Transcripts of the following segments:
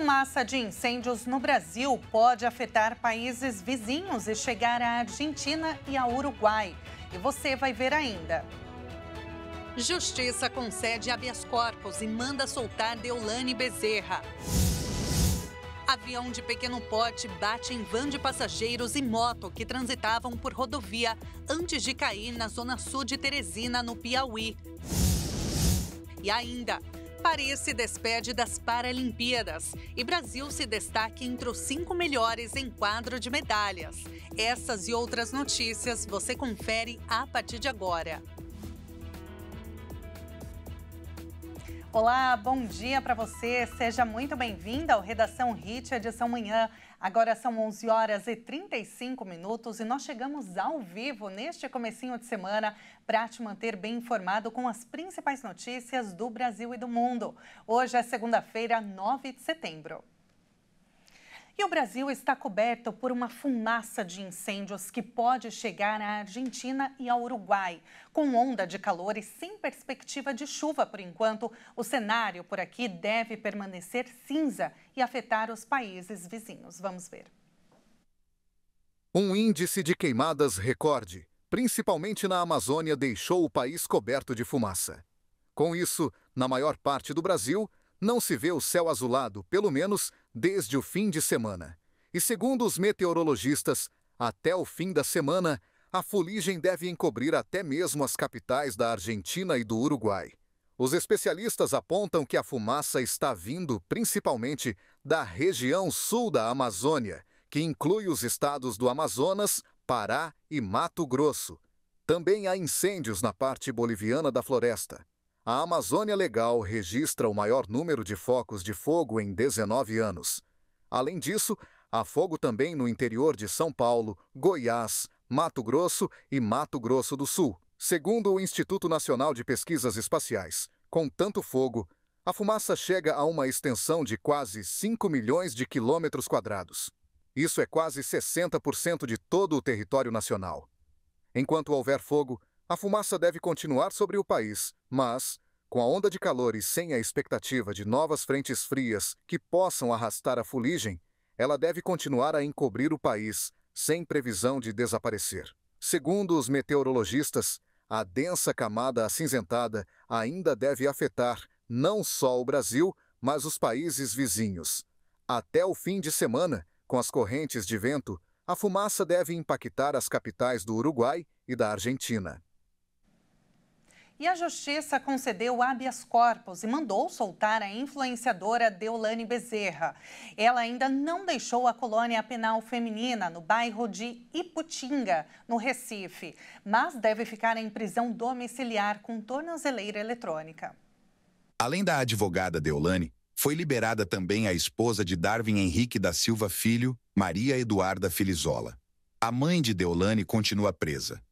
fumaça de incêndios no Brasil pode afetar países vizinhos e chegar à Argentina e ao Uruguai. E você vai ver ainda. Justiça concede habeas corpus e manda soltar Deolane Bezerra. Avião de pequeno porte bate em van de passageiros e moto que transitavam por rodovia antes de cair na zona sul de Teresina, no Piauí. E ainda, Paris se despede das Paralimpíadas e Brasil se destaca entre os cinco melhores em quadro de medalhas. Essas e outras notícias você confere a partir de agora. Olá, bom dia para você. Seja muito bem-vinda ao Redação Hit, edição manhã. Agora são 11 horas e 35 minutos e nós chegamos ao vivo neste comecinho de semana para te manter bem informado com as principais notícias do Brasil e do mundo. Hoje é segunda-feira, 9 de setembro. E o Brasil está coberto por uma fumaça de incêndios que pode chegar à Argentina e ao Uruguai. Com onda de calor e sem perspectiva de chuva por enquanto, o cenário por aqui deve permanecer cinza e afetar os países vizinhos. Vamos ver. Um índice de queimadas recorde, principalmente na Amazônia, deixou o país coberto de fumaça. Com isso, na maior parte do Brasil, não se vê o céu azulado, pelo menos desde o fim de semana. E segundo os meteorologistas, até o fim da semana, a fuligem deve encobrir até mesmo as capitais da Argentina e do Uruguai. Os especialistas apontam que a fumaça está vindo principalmente da região sul da Amazônia, que inclui os estados do Amazonas, Pará e Mato Grosso. Também há incêndios na parte boliviana da floresta a Amazônia Legal registra o maior número de focos de fogo em 19 anos. Além disso, há fogo também no interior de São Paulo, Goiás, Mato Grosso e Mato Grosso do Sul. Segundo o Instituto Nacional de Pesquisas Espaciais, com tanto fogo, a fumaça chega a uma extensão de quase 5 milhões de quilômetros quadrados. Isso é quase 60% de todo o território nacional. Enquanto houver fogo, a fumaça deve continuar sobre o país, mas, com a onda de calor e sem a expectativa de novas frentes frias que possam arrastar a fuligem, ela deve continuar a encobrir o país, sem previsão de desaparecer. Segundo os meteorologistas, a densa camada acinzentada ainda deve afetar não só o Brasil, mas os países vizinhos. Até o fim de semana, com as correntes de vento, a fumaça deve impactar as capitais do Uruguai e da Argentina. E a Justiça concedeu habeas corpus e mandou soltar a influenciadora Deolane Bezerra. Ela ainda não deixou a colônia penal feminina no bairro de Iputinga, no Recife, mas deve ficar em prisão domiciliar com tornozeleira eletrônica. Além da advogada Deolane, foi liberada também a esposa de Darwin Henrique da Silva Filho, Maria Eduarda Filizola. A mãe de Deolane continua presa.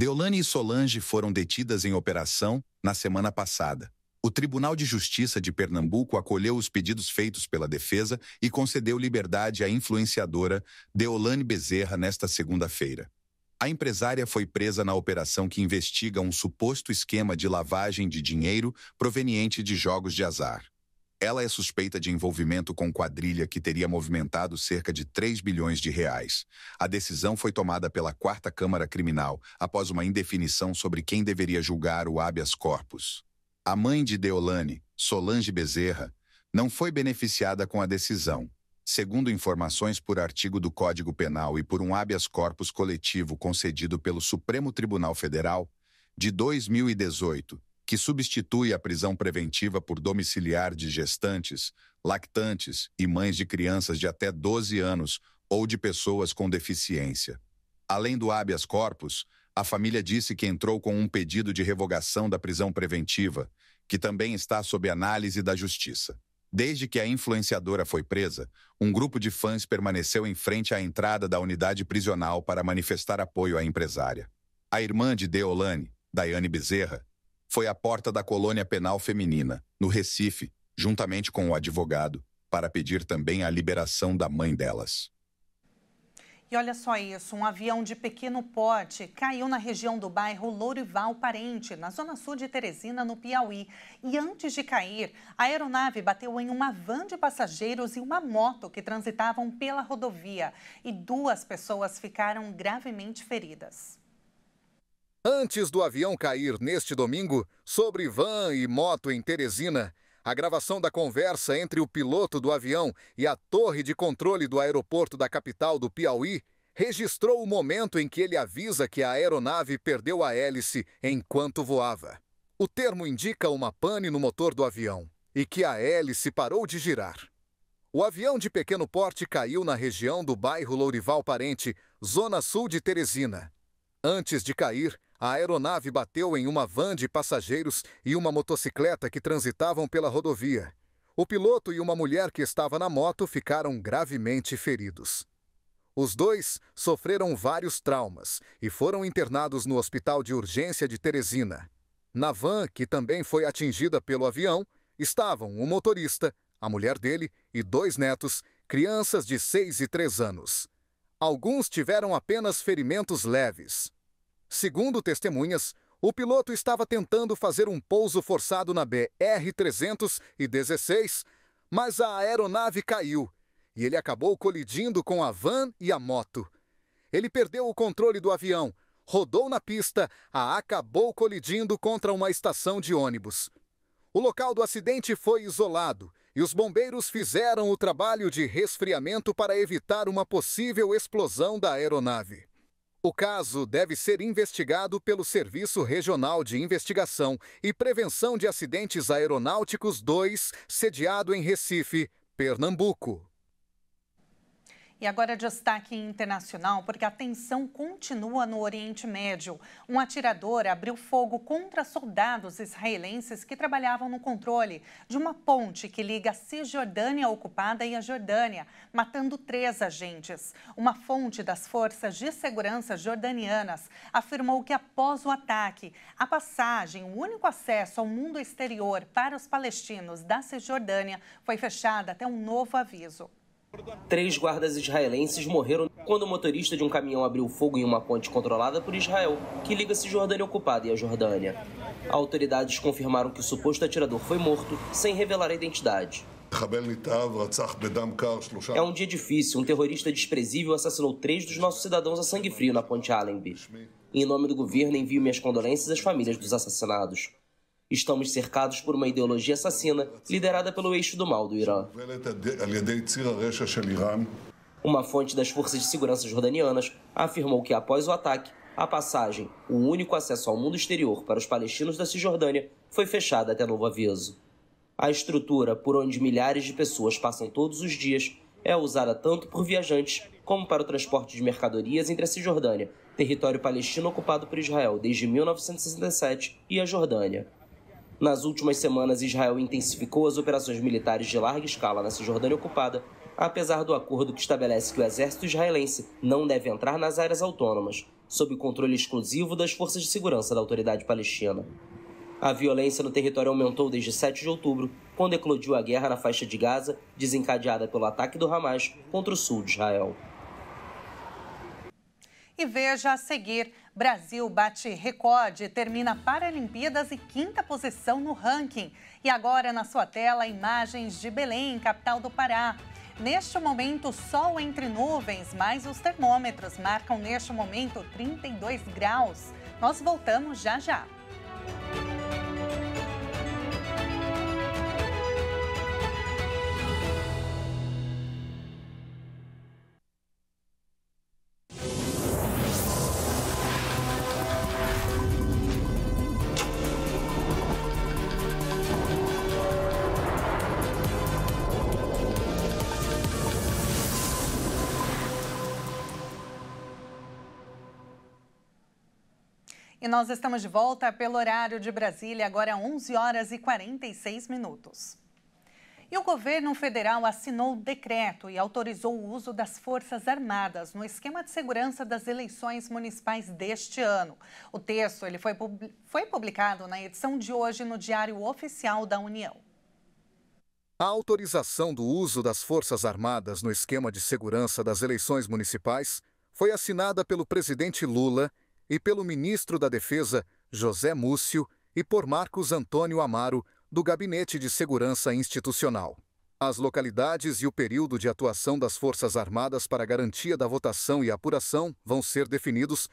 Deolane e Solange foram detidas em operação na semana passada. O Tribunal de Justiça de Pernambuco acolheu os pedidos feitos pela defesa e concedeu liberdade à influenciadora Deolane Bezerra nesta segunda-feira. A empresária foi presa na operação que investiga um suposto esquema de lavagem de dinheiro proveniente de jogos de azar. Ela é suspeita de envolvimento com quadrilha que teria movimentado cerca de 3 bilhões de reais. A decisão foi tomada pela Quarta Câmara Criminal após uma indefinição sobre quem deveria julgar o habeas corpus. A mãe de Deolane, Solange Bezerra, não foi beneficiada com a decisão. Segundo informações por artigo do Código Penal e por um habeas corpus coletivo concedido pelo Supremo Tribunal Federal, de 2018, que substitui a prisão preventiva por domiciliar de gestantes, lactantes e mães de crianças de até 12 anos ou de pessoas com deficiência. Além do habeas corpus, a família disse que entrou com um pedido de revogação da prisão preventiva, que também está sob análise da justiça. Desde que a influenciadora foi presa, um grupo de fãs permaneceu em frente à entrada da unidade prisional para manifestar apoio à empresária. A irmã de Deolane, Daiane Bezerra, foi à porta da colônia penal feminina, no Recife, juntamente com o advogado, para pedir também a liberação da mãe delas. E olha só isso, um avião de pequeno porte caiu na região do bairro Lourival Parente, na zona sul de Teresina, no Piauí. E antes de cair, a aeronave bateu em uma van de passageiros e uma moto que transitavam pela rodovia. E duas pessoas ficaram gravemente feridas. Antes do avião cair neste domingo, sobre van e moto em Teresina, a gravação da conversa entre o piloto do avião e a torre de controle do aeroporto da capital do Piauí registrou o momento em que ele avisa que a aeronave perdeu a hélice enquanto voava. O termo indica uma pane no motor do avião e que a hélice parou de girar. O avião de pequeno porte caiu na região do bairro Lourival Parente, zona sul de Teresina. Antes de cair, a aeronave bateu em uma van de passageiros e uma motocicleta que transitavam pela rodovia. O piloto e uma mulher que estava na moto ficaram gravemente feridos. Os dois sofreram vários traumas e foram internados no Hospital de Urgência de Teresina. Na van, que também foi atingida pelo avião, estavam o motorista, a mulher dele e dois netos, crianças de 6 e 3 anos. Alguns tiveram apenas ferimentos leves. Segundo testemunhas, o piloto estava tentando fazer um pouso forçado na BR-316, mas a aeronave caiu e ele acabou colidindo com a van e a moto. Ele perdeu o controle do avião, rodou na pista, a acabou colidindo contra uma estação de ônibus. O local do acidente foi isolado e os bombeiros fizeram o trabalho de resfriamento para evitar uma possível explosão da aeronave. O caso deve ser investigado pelo Serviço Regional de Investigação e Prevenção de Acidentes Aeronáuticos 2, sediado em Recife, Pernambuco. E agora destaque internacional, porque a tensão continua no Oriente Médio. Um atirador abriu fogo contra soldados israelenses que trabalhavam no controle de uma ponte que liga a Cisjordânia ocupada e a Jordânia, matando três agentes. Uma fonte das forças de segurança jordanianas afirmou que após o ataque, a passagem, o único acesso ao mundo exterior para os palestinos da Cisjordânia foi fechada até um novo aviso. Três guardas israelenses morreram quando o motorista de um caminhão abriu fogo em uma ponte controlada por Israel, que liga Cisjordânia ocupada e a Jordânia. Autoridades confirmaram que o suposto atirador foi morto, sem revelar a identidade. É um dia difícil. Um terrorista desprezível assassinou três dos nossos cidadãos a sangue frio na ponte Allenby. Em nome do governo, envio minhas condolências às famílias dos assassinados. Estamos cercados por uma ideologia assassina liderada pelo eixo do mal do Irã. Uma fonte das forças de segurança jordanianas afirmou que após o ataque, a passagem, o único acesso ao mundo exterior para os palestinos da Cisjordânia, foi fechada até novo aviso. A estrutura por onde milhares de pessoas passam todos os dias é usada tanto por viajantes como para o transporte de mercadorias entre a Cisjordânia, território palestino ocupado por Israel desde 1967, e a Jordânia. Nas últimas semanas, Israel intensificou as operações militares de larga escala na Cisjordânia ocupada, apesar do acordo que estabelece que o exército israelense não deve entrar nas áreas autônomas, sob controle exclusivo das forças de segurança da autoridade palestina. A violência no território aumentou desde 7 de outubro, quando eclodiu a guerra na faixa de Gaza, desencadeada pelo ataque do Hamas contra o sul de Israel. E veja a seguir Brasil bate recorde, termina Paralimpíadas e quinta posição no ranking. E agora na sua tela, imagens de Belém, capital do Pará. Neste momento, sol entre nuvens, mas os termômetros marcam neste momento 32 graus. Nós voltamos já já. nós estamos de volta pelo horário de Brasília, agora 11 horas e 46 minutos. E o governo federal assinou o decreto e autorizou o uso das Forças Armadas no esquema de segurança das eleições municipais deste ano. O texto ele foi, foi publicado na edição de hoje no Diário Oficial da União. A autorização do uso das Forças Armadas no esquema de segurança das eleições municipais foi assinada pelo presidente Lula e pelo ministro da Defesa, José Múcio, e por Marcos Antônio Amaro, do Gabinete de Segurança Institucional. As localidades e o período de atuação das Forças Armadas para garantia da votação e apuração vão ser definidos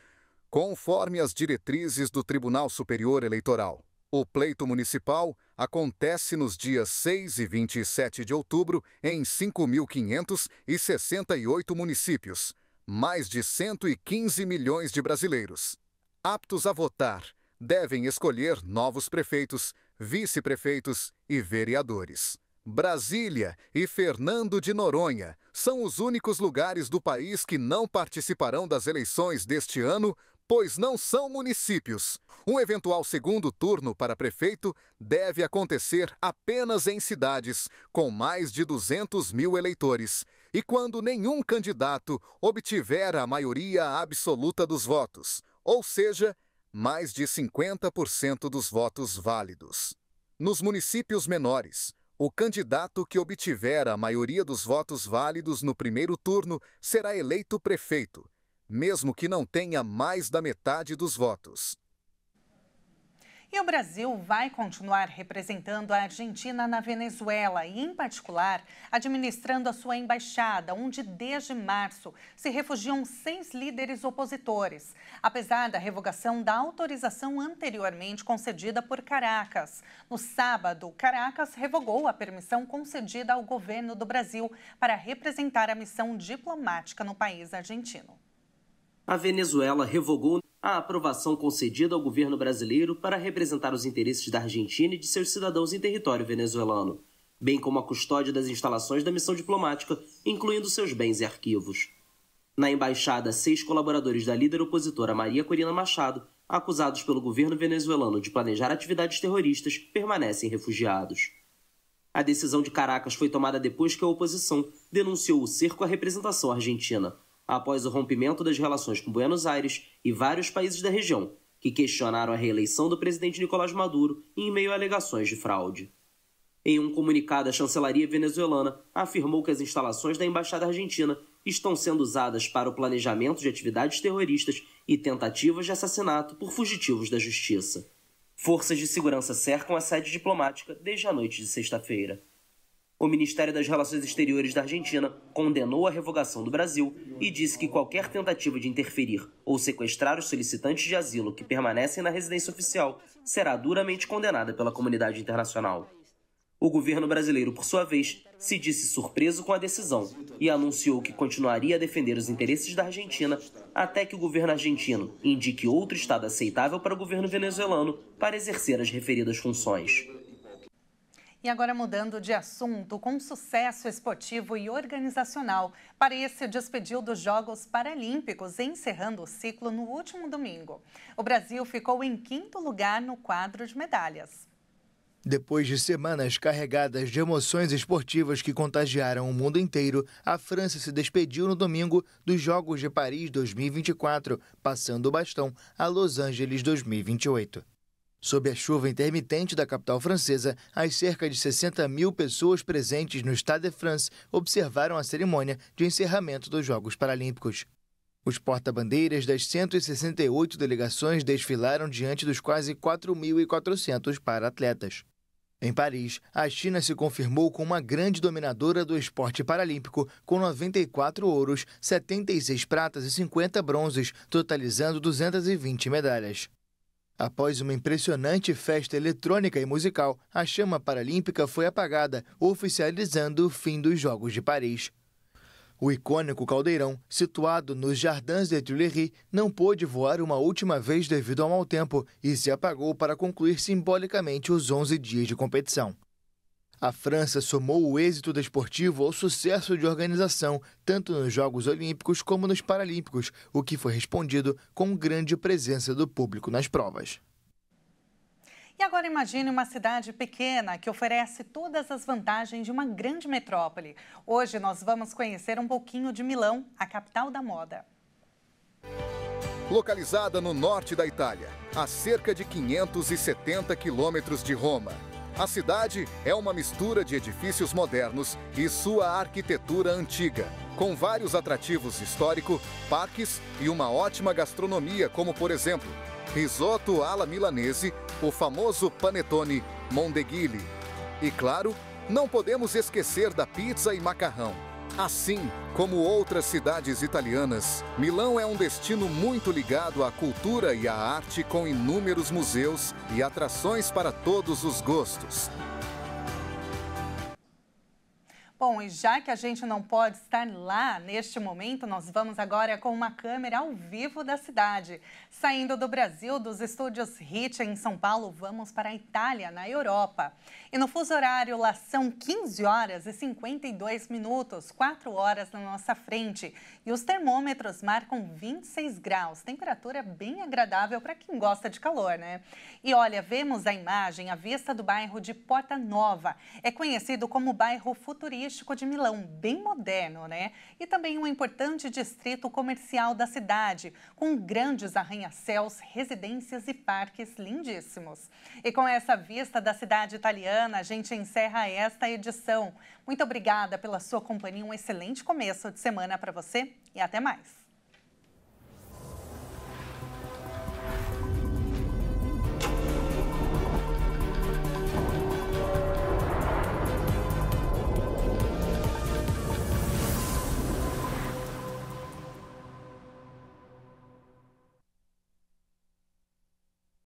conforme as diretrizes do Tribunal Superior Eleitoral. O pleito municipal acontece nos dias 6 e 27 de outubro em 5.568 municípios mais de 115 milhões de brasileiros aptos a votar devem escolher novos prefeitos, vice-prefeitos e vereadores. Brasília e Fernando de Noronha são os únicos lugares do país que não participarão das eleições deste ano, pois não são municípios. Um eventual segundo turno para prefeito deve acontecer apenas em cidades com mais de 200 mil eleitores e quando nenhum candidato obtiver a maioria absoluta dos votos, ou seja, mais de 50% dos votos válidos. Nos municípios menores, o candidato que obtiver a maioria dos votos válidos no primeiro turno será eleito prefeito, mesmo que não tenha mais da metade dos votos. E o Brasil vai continuar representando a Argentina na Venezuela e, em particular, administrando a sua embaixada, onde desde março se refugiam seis líderes opositores, apesar da revogação da autorização anteriormente concedida por Caracas. No sábado, Caracas revogou a permissão concedida ao governo do Brasil para representar a missão diplomática no país argentino a Venezuela revogou a aprovação concedida ao governo brasileiro para representar os interesses da Argentina e de seus cidadãos em território venezuelano, bem como a custódia das instalações da missão diplomática, incluindo seus bens e arquivos. Na embaixada, seis colaboradores da líder opositora Maria Corina Machado, acusados pelo governo venezuelano de planejar atividades terroristas, permanecem refugiados. A decisão de Caracas foi tomada depois que a oposição denunciou o cerco à representação argentina, após o rompimento das relações com Buenos Aires e vários países da região, que questionaram a reeleição do presidente Nicolás Maduro em meio a alegações de fraude. Em um comunicado, a chancelaria venezuelana afirmou que as instalações da embaixada argentina estão sendo usadas para o planejamento de atividades terroristas e tentativas de assassinato por fugitivos da justiça. Forças de segurança cercam a sede diplomática desde a noite de sexta-feira. O Ministério das Relações Exteriores da Argentina condenou a revogação do Brasil e disse que qualquer tentativa de interferir ou sequestrar os solicitantes de asilo que permanecem na residência oficial será duramente condenada pela comunidade internacional. O governo brasileiro, por sua vez, se disse surpreso com a decisão e anunciou que continuaria a defender os interesses da Argentina até que o governo argentino indique outro estado aceitável para o governo venezuelano para exercer as referidas funções. E agora mudando de assunto, com sucesso esportivo e organizacional, Paris se despediu dos Jogos Paralímpicos, encerrando o ciclo no último domingo. O Brasil ficou em quinto lugar no quadro de medalhas. Depois de semanas carregadas de emoções esportivas que contagiaram o mundo inteiro, a França se despediu no domingo dos Jogos de Paris 2024, passando o bastão a Los Angeles 2028. Sob a chuva intermitente da capital francesa, as cerca de 60 mil pessoas presentes no Stade de France observaram a cerimônia de encerramento dos Jogos Paralímpicos. Os porta-bandeiras das 168 delegações desfilaram diante dos quase 4.400 para-atletas. Em Paris, a China se confirmou como uma grande dominadora do esporte paralímpico, com 94 ouros, 76 pratas e 50 bronzes, totalizando 220 medalhas. Após uma impressionante festa eletrônica e musical, a chama paralímpica foi apagada, oficializando o fim dos Jogos de Paris. O icônico caldeirão, situado nos Jardins de Tuileries, não pôde voar uma última vez devido ao mau tempo e se apagou para concluir simbolicamente os 11 dias de competição. A França somou o êxito desportivo ao sucesso de organização, tanto nos Jogos Olímpicos como nos Paralímpicos, o que foi respondido com grande presença do público nas provas. E agora imagine uma cidade pequena que oferece todas as vantagens de uma grande metrópole. Hoje nós vamos conhecer um pouquinho de Milão, a capital da moda. Localizada no norte da Itália, a cerca de 570 quilômetros de Roma, a cidade é uma mistura de edifícios modernos e sua arquitetura antiga, com vários atrativos históricos, parques e uma ótima gastronomia, como por exemplo, risoto alla milanese, o famoso panetone Mondeghile. E claro, não podemos esquecer da pizza e macarrão. Assim como outras cidades italianas, Milão é um destino muito ligado à cultura e à arte, com inúmeros museus e atrações para todos os gostos. Bom, e já que a gente não pode estar lá neste momento, nós vamos agora com uma câmera ao vivo da cidade. Saindo do Brasil, dos estúdios HIT em São Paulo, vamos para a Itália, na Europa. E no fuso horário, lá são 15 horas e 52 minutos, 4 horas na nossa frente. E os termômetros marcam 26 graus, temperatura bem agradável para quem gosta de calor, né? E olha, vemos a imagem à vista do bairro de Porta Nova. É conhecido como bairro futurista turístico de Milão, bem moderno, né? E também um importante distrito comercial da cidade, com grandes arranha-céus, residências e parques lindíssimos. E com essa vista da cidade italiana, a gente encerra esta edição. Muito obrigada pela sua companhia, um excelente começo de semana para você e até mais.